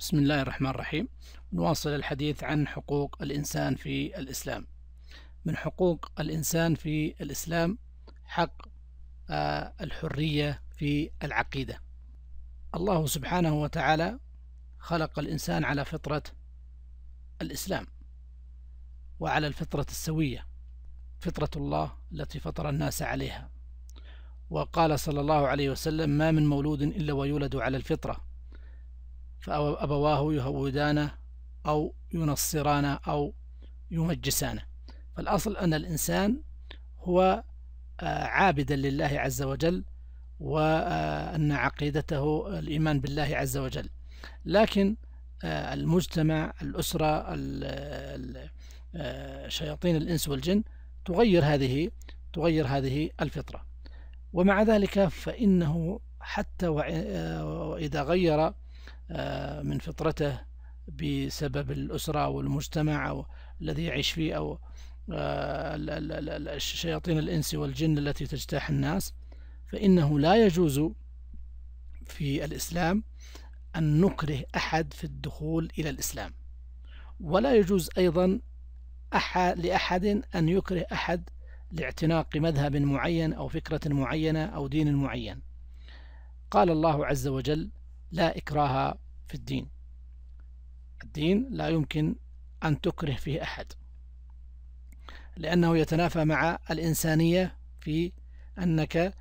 بسم الله الرحمن الرحيم نواصل الحديث عن حقوق الإنسان في الإسلام من حقوق الإنسان في الإسلام حق آه، الحرية في العقيدة الله سبحانه وتعالى خلق الإنسان على فطرة الإسلام وعلى الفطرة السوية فطرة الله التي فطر الناس عليها وقال صلى الله عليه وسلم ما من مولود إلا ويولد على الفطرة فأبواه يهودانه أو ينصرانه أو يمجسانه فالأصل أن الإنسان هو آه، عابدا لله عز وجل وأن آه، عقيدته الإيمان بالله عز وجل لكن آه، المجتمع الأسرة شياطين الإنس والجن تغير هذه تغير هذه الفطرة ومع ذلك فإنه حتى وإذا غير آه، من فطرته بسبب الأسرة والمجتمع الذي يعيش فيه أو آه، الشياطين الإنس والجن التي تجتاح الناس فإنه لا يجوز في الإسلام أن نكره أحد في الدخول إلى الإسلام ولا يجوز أيضا أحد لأحد أن يكره أحد لاعتناق مذهب معين أو فكرة معينة أو دين معين قال الله عز وجل لا إكراه في الدين الدين لا يمكن أن تكره فيه أحد لأنه يتنافى مع الإنسانية في أنك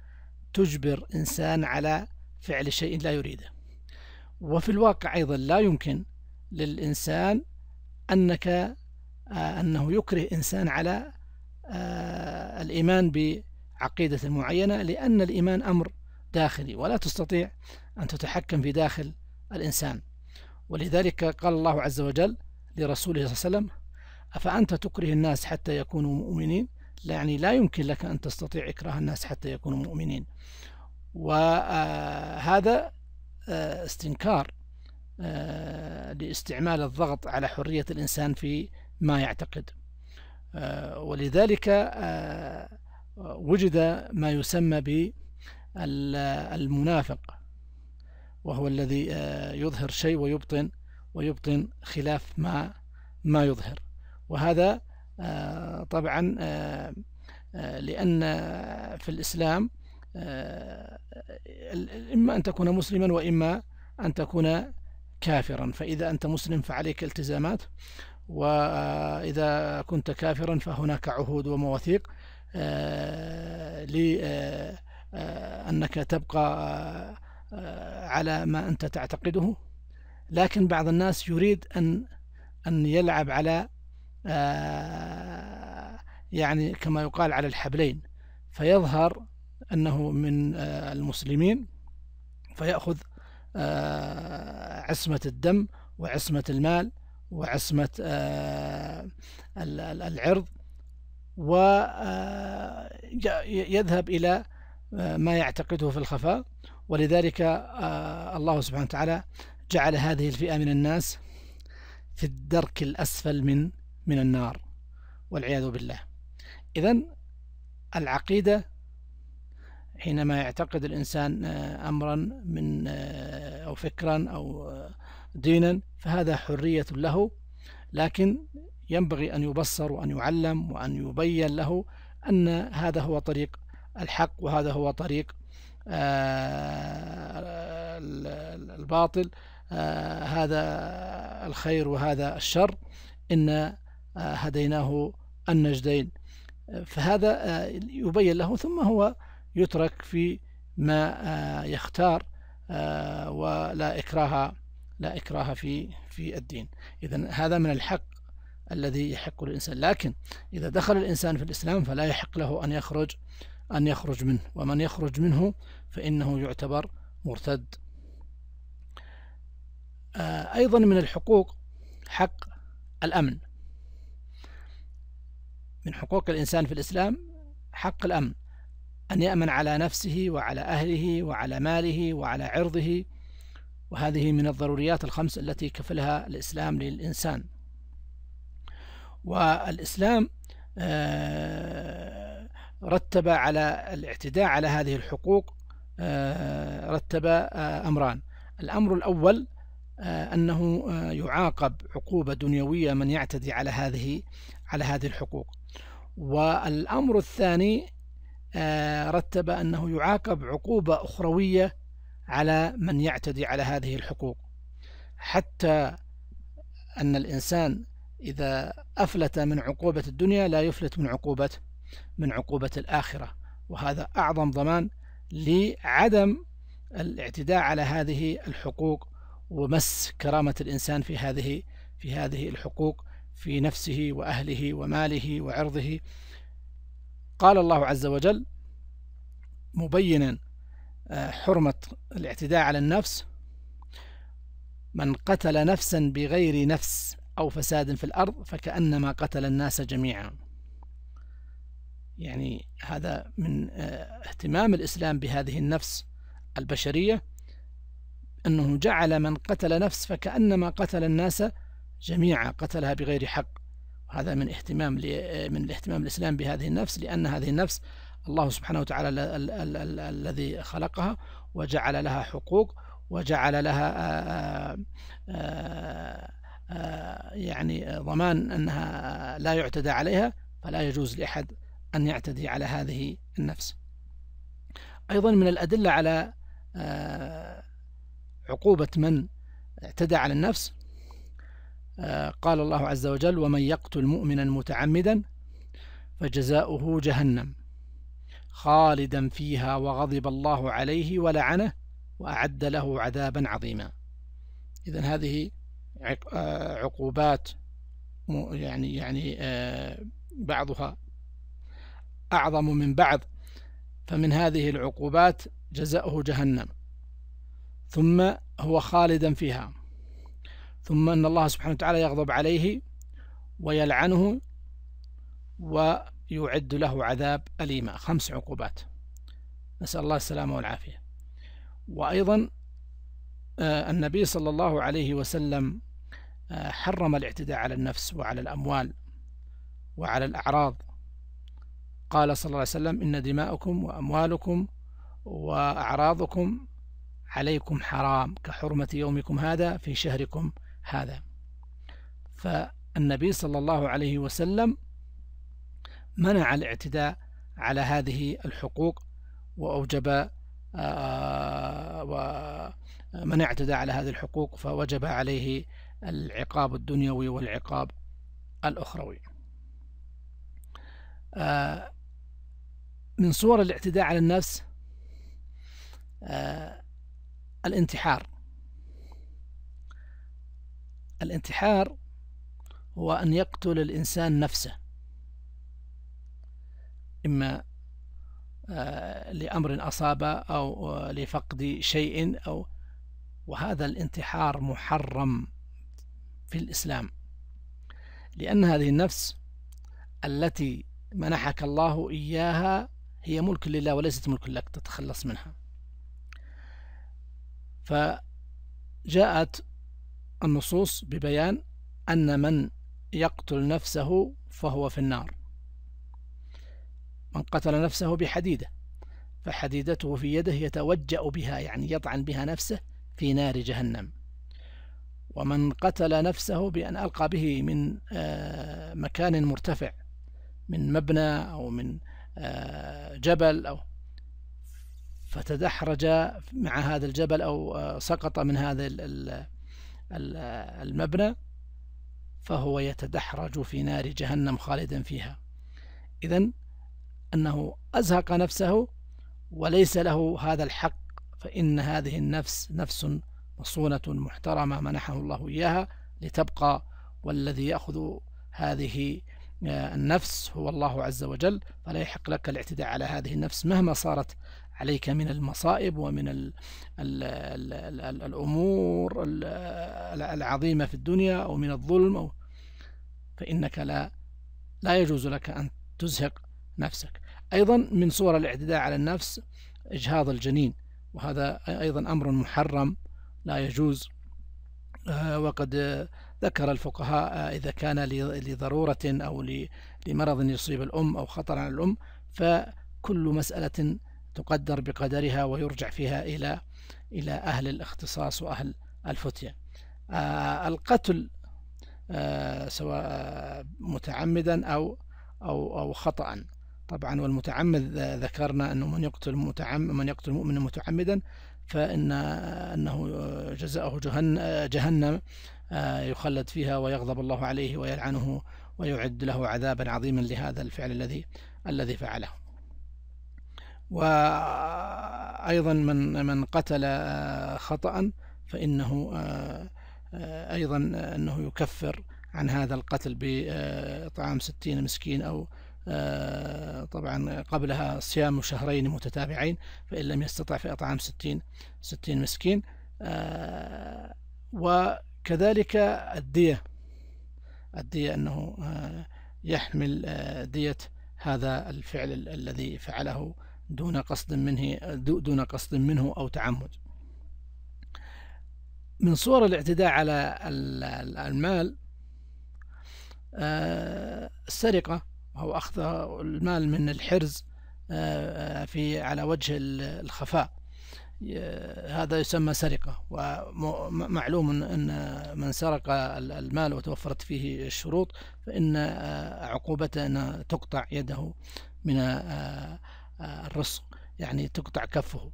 تجبر إنسان على فعل شيء لا يريده وفي الواقع أيضا لا يمكن للإنسان أنك آه، أنه يكره إنسان على آه، الإيمان بعقيدة معينة لأن الإيمان أمر داخلي ولا تستطيع أن تتحكم في داخل الإنسان ولذلك قال الله عز وجل لرسوله صلى الله عليه وسلم أفأنت تكره الناس حتى يكونوا مؤمنين لا يعني لا يمكن لك أن تستطيع إكراه الناس حتى يكونوا مؤمنين وهذا آه، آه، استنكار آه، لاستعمال الضغط على حرية الإنسان في ما يعتقد ولذلك وجد ما يسمى ب المنافق وهو الذي آه، يظهر شيء ويبطن ويبطن خلاف ما ما يظهر وهذا آه، طبعا آه، لأن في الإسلام إما أن تكون مسلما وإما أن تكون كافرا فإذا أنت مسلم فعليك التزامات وإذا كنت كافرا فهناك عهود ومواثيق آه، أنك تبقى آه، على ما أنت تعتقده لكن بعض الناس يريد أن أن يلعب على آه، يعني كما يقال على الحبلين فيظهر أنه من المسلمين فيأخذ عصمة الدم وعصمة المال وعصمة العرض ويذهب إلى ما يعتقده في الخفاء ولذلك آه، الله سبحانه وتعالى جعل هذه الفئة من الناس في الدرك الأسفل من من النار والعياذ بالله إذا العقيدة حينما يعتقد الإنسان آه، أمرا من آه، أو فكرا أو دينا فهذا حرية له لكن ينبغي أن يبصر وأن يعلم وأن يبين له أن هذا هو طريق الحق وهذا هو طريق آه، الباطل آه، هذا الخير وهذا الشر إن آه، هديناه النجدين فهذا يبين له ثم هو يترك في ما يختار ولا إكراه لا إكراه في في الدين إذا هذا من الحق الذي يحق للإنسان لكن إذا دخل الإنسان في الإسلام فلا يحق له أن يخرج أن يخرج منه ومن يخرج منه فإنه يعتبر مرتد آه، أيضا من الحقوق حق الأمن من حقوق الإنسان في الإسلام حق الأمن أن يأمن على نفسه وعلى أهله وعلى ماله وعلى عرضه وهذه من الضروريات الخمس التي كفلها الإسلام للإنسان والإسلام آه، رتب على الاعتداء على هذه الحقوق آه، رتب آه، أمران الأمر الأول آه، أنه يعاقب عقوبة دنيوية من يعتدي على هذه على هذه الحقوق والأمر الثاني رتب أنه يعاقب عقوبة أخروية على من يعتدي على هذه الحقوق حتى أن الإنسان إذا أفلت من عقوبة الدنيا لا يفلت من عقوبة من عقوبة الآخرة وهذا أعظم ضمان لعدم الاعتداء على هذه الحقوق ومس كرامة الإنسان في هذه في هذه الحقوق في نفسه وأهله وماله وعرضه قال الله عز وجل مبينا آه، حرمة الاعتداء على النفس من قتل نفسا بغير نفس أو فساد في الأرض فكأنما قتل الناس جميعا يعني هذا من آه، اهتمام الإسلام بهذه النفس البشرية أنه جعل من قتل نفس فكأنما قتل الناس جميعا قتلها بغير حق وهذا من اهتمام آه، من الاهتمام الإسلام بهذه النفس لأن هذه النفس الله سبحانه وتعالى الذي خلقها وجعل لها حقوق وجعل لها آه، يعني ضمان أنها لا يعتدى عليها فلا يجوز لأحد أن يعتدي على هذه النفس أيضا من الأدلة على آه، عقوبة من اعتدى على النفس آه، قال الله عز وجل ومن يقتل مؤمنا متعمدا فجزاؤه جهنم خالدا فيها وغضب الله عليه ولعنه وأعد له عذابا عظيما إذا هذه آه، عقوبات يعني يعني بعضها أعظم من بعض فمن هذه العقوبات جزاؤه جهنم ثم هو خالدا فيها ثم أن الله سبحانه وتعالى يغضب عليه ويلعنه ويعد له عذاب أليمة خمس عقوبات نسأل الله السلامة والعافية وأيضا آه، النبي صلى الله عليه وسلم آه، حرم الاعتداء على النفس وعلى الأموال وعلى الأعراض قال صلى الله عليه وسلم إن دماءكم وأموالكم وأعراضكم عليكم حرام كحرمة يومكم هذا في شهركم هذا فالنبي صلى الله عليه وسلم منع الاعتداء على هذه الحقوق وأوجب آه، ومنع اعتدى على هذه الحقوق فوجب عليه العقاب الدنيوي والعقاب الأخروي آه، من صور الاعتداء على النفس آه الانتحار الانتحار هو أن يقتل الإنسان نفسه إما آه لأمر أصابه أو آه، لفقد شيء أو وهذا الانتحار محرم في الإسلام لأن هذه النفس التي منحك الله إياها هي ملك لله وليست ملك لك تتخلص منها فجاءت النصوص ببيان أن من يقتل نفسه فهو في النار من قتل نفسه بحديدة فحديدته في يده يتوجأ بها يعني يطعن بها نفسه في نار جهنم ومن قتل نفسه بأن ألقى به من آه، مكان مرتفع من مبنى أو من آه، جبل أو فتدحرج مع هذا الجبل أو آه، سقط من هذا آه، المبنى فهو يتدحرج في نار جهنم خالدا فيها إذا أنه أزهق نفسه وليس له هذا الحق فإن هذه النفس نفس مصونة محترمة منحه الله إياها لتبقى والذي يأخذ هذه آه، النفس هو الله عز وجل فلا يحق لك الاعتداء على هذه النفس مهما صارت عليك من المصائب ومن الـ الـ الـ الـ الـ الأمور الـ العظيمة في الدنيا أو من الظلم أو فإنك لا لا يجوز لك أن تزهق نفسك أيضا من صور الاعتداء على النفس إجهاض الجنين وهذا أيضا أمر محرم لا يجوز آه، وقد ذكر الفقهاء إذا كان لضرورة أو لمرض يصيب الأم أو خطر على الأم فكل مسألة تقدر بقدرها ويرجع فيها إلى إلى أهل الاختصاص وأهل الفتية آه، القتل آه، سواء متعمدا أو أو أو خطأ طبعا والمتعمد آه، ذكرنا أنه من يقتل متعم من يقتل مؤمنا متعمدا فإن أنه جزاؤه جهنم آه، يخلد فيها ويغضب الله عليه ويلعنه ويعد له عذابا عظيما لهذا الفعل الذي الذي فعله وأيضا من من قتل آه، خطأ فإنه آه، أيضا أنه يكفر عن هذا القتل بطعام ستين مسكين أو طبعا قبلها صيام شهرين متتابعين فإن لم يستطع فإطعام ستين ستين مسكين و كذلك الدية الدية أنه آه، يحمل آه، دية هذا الفعل الذي فعله دون قصد منه دون قصد منه أو تعمد من صور الاعتداء على المال السرقة آه، أو أخذ المال من الحرز في على وجه الخفاء هذا يسمى سرقة ومعلوم أن من سرق المال وتوفرت فيه الشروط فإن آه، عقوبته أن تقطع يده من آه، آه، الرزق يعني تقطع كفه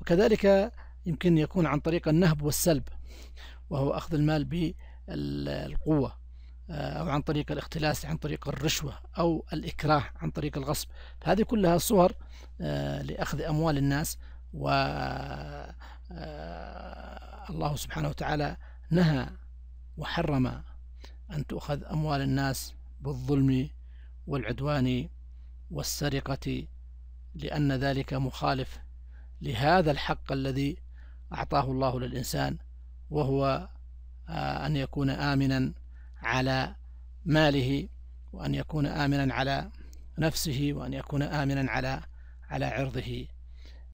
وكذلك يمكن يكون عن طريق النهب والسلب وهو أخذ المال بالقوة أو عن طريق الاختلاس عن طريق الرشوة أو الإكراه عن طريق الغصب هذه كلها صور لأخذ أموال الناس و آه، الله سبحانه وتعالى نهى وحرم أن تؤخذ أموال الناس بالظلم والعدوان والسرقة لأن ذلك مخالف لهذا الحق الذي أعطاه الله للإنسان وهو آه، أن يكون آمنا على ماله وأن يكون آمنا على نفسه وأن يكون آمنا على على عرضه